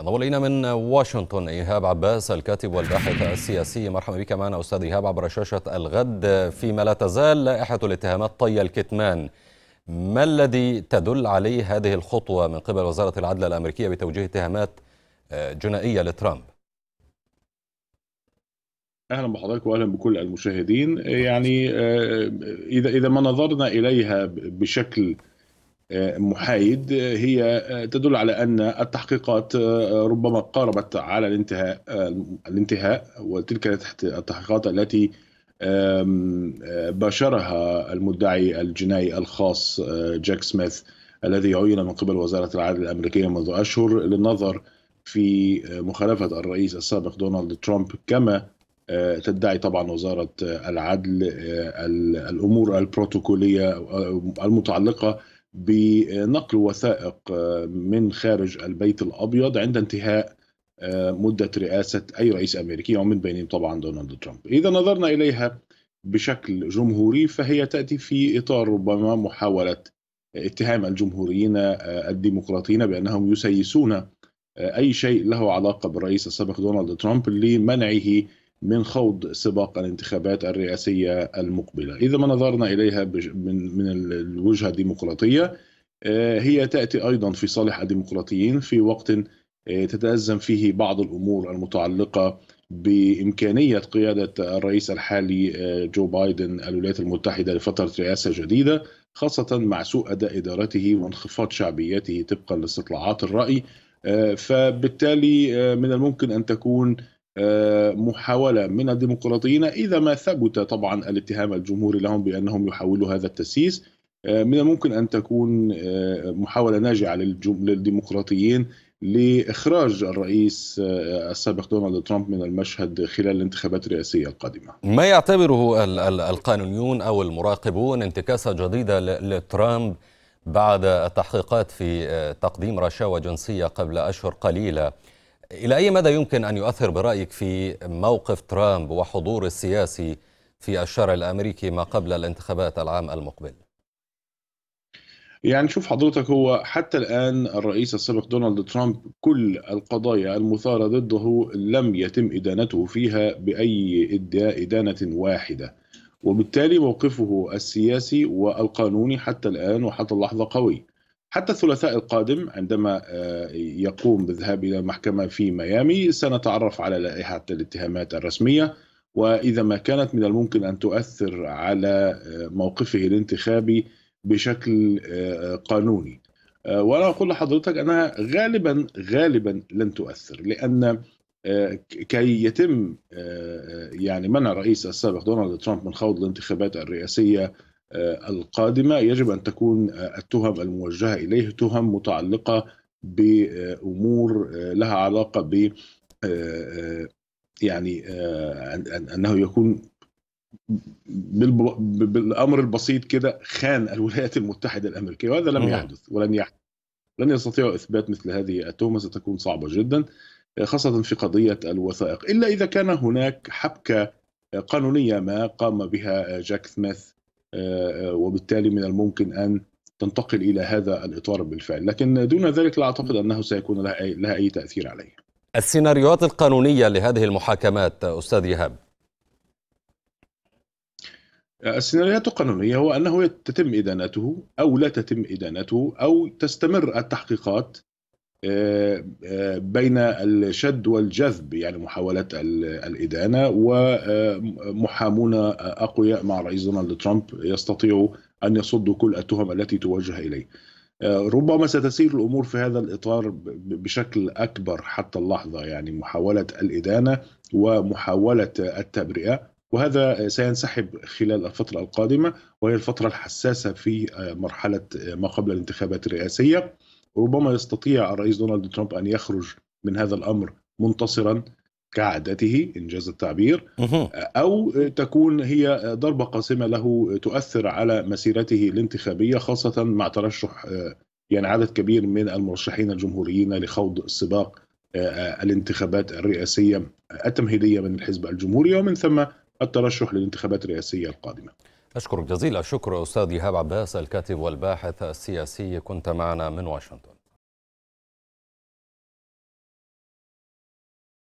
ينضم الينا من واشنطن ايهاب عباس الكاتب والباحث السياسي مرحبا بك معنا استاذ ايهاب عبر شاشه الغد فيما لا تزال لائحه الاتهامات طي الكتمان ما الذي تدل عليه هذه الخطوه من قبل وزاره العدل الامريكيه بتوجيه اتهامات آه، جنائيه لترامب اهلا بحضرتك واهلا بكل المشاهدين يعني آه، آه، اذا اذا ما نظرنا اليها بشكل محايد هي تدل على ان التحقيقات ربما قاربت على الانتهاء الانتهاء وتلك التحقيقات التي باشرها المدعي الجنائي الخاص جاك سميث الذي عين من قبل وزاره العدل الامريكيه منذ اشهر للنظر في مخالفه الرئيس السابق دونالد ترامب كما آه، تدعي طبعا وزاره العدل آه، الامور البروتوكوليه آه، المتعلقه بنقل وثائق آه، من خارج البيت الابيض عند انتهاء آه، مده رئاسه اي رئيس امريكي ومن بينهم طبعا دونالد ترامب. اذا نظرنا اليها بشكل جمهوري فهي تاتي في اطار ربما محاوله اتهام الجمهوريين آه، الديمقراطيين بانهم يسيسون اي شيء له علاقه بالرئيس السابق دونالد ترامب لمنعه من خوض سباق الانتخابات الرئاسية المقبلة إذا ما نظرنا إليها من, من الوجهة الديمقراطية آه، هي تأتي أيضا في صالح الديمقراطيين في وقت آه، تتأزم فيه بعض الأمور المتعلقة بإمكانية قيادة الرئيس الحالي آه، جو بايدن الولايات المتحدة لفترة رئاسة جديدة خاصة مع سوء أداء إدارته وانخفاض شعبيته طبقا لاستطلاعات الرأي فبالتالي من الممكن أن تكون آه، محاولة من الديمقراطيين إذا ما ثبت طبعا الاتهام الجمهوري لهم بأنهم يحاولوا هذا التسييس آه، من الممكن أن تكون آه، محاولة ناجعة للديمقراطيين لاخراج الرئيس السابق دونالد ترامب من المشهد خلال الانتخابات الرئاسيه القادمه. ما يعتبره القانونيون او المراقبون انتكاسه جديده لترامب بعد التحقيقات في تقديم رشاوى جنسيه قبل اشهر قليله. إلى أي مدى يمكن أن يؤثر برأيك في موقف ترامب وحضوره السياسي في الشارع الأمريكي ما قبل الانتخابات العام المقبل؟ يعني شوف حضرتك هو حتى الآن الرئيس السابق دونالد ترامب كل القضايا المثارة ضده لم يتم إدانته فيها بأي إدانة واحدة وبالتالي موقفه السياسي والقانوني حتى الآن وحتى اللحظة قوي حتى الثلاثاء القادم عندما آه، يقوم بالذهاب إلى المحكمه في ميامي سنتعرف على لائحة الاتهامات الرسمية وإذا ما كانت من الممكن أن تؤثر على آه، موقفه الانتخابي بشكل آه، قانوني وأنا أقول لحضرتك أنها غالبا غالبا لن تؤثر لأن كي يتم يعني منع الرئيس السابق دونالد ترامب من خوض الانتخابات الرئاسية آه، القادمه يجب ان تكون آه، التهم الموجهه اليه تهم متعلقه بامور آه، لها علاقه ب يعني انه يكون بالامر البسيط كده خان الولايات المتحده الامريكيه وهذا لم يحدث ولن يحدث لن يستطيعوا اثبات مثل هذه التهمه ستكون صعبه جدا خاصه في قضيه الوثائق الا اذا كان هناك حبكه قانونيه ما قام بها جاك سميث آه، آه، وبالتالي من الممكن ان تنتقل الى هذا الاطار بالفعل، لكن دون ذلك لا اعتقد انه سيكون لها اي, لها أي تاثير عليه. السيناريوهات القانونيه لهذه المحاكمات استاذ ايهاب. السيناريوهات القانونية هو أنه تتم إدانته أو لا تتم إدانته أو تستمر التحقيقات آه، آه، بين الشد والجذب يعني محاولة الإدانة ومحامون آه، أقوياء مع الرئيس دونالد ترامب يستطيعوا أن يصدوا كل التهم التي توجه إليه ربما ستسير الأمور في هذا الإطار بشكل أكبر حتى اللحظة يعني محاولة الإدانة ومحاولة التبرئة وهذا سينسحب خلال الفترة القادمة وهي الفترة الحساسة في مرحلة ما قبل الانتخابات الرئاسية ربما يستطيع الرئيس دونالد ترامب ان يخرج من هذا الامر منتصرا كعادته انجاز التعبير او تكون هي ضربه قاسمه له تؤثر على مسيرته الانتخابيه خاصه مع ترشح يعني عدد كبير من المرشحين الجمهوريين لخوض السباق آه، آه، الانتخابات الرئاسيه التمهيديه من الحزب الجمهوري ومن ثم الترشح للانتخابات الرئاسيه القادمه. أشكرك جزيل الشكر أستاذ إيهاب عباس الكاتب والباحث السياسي كنت معنا من واشنطن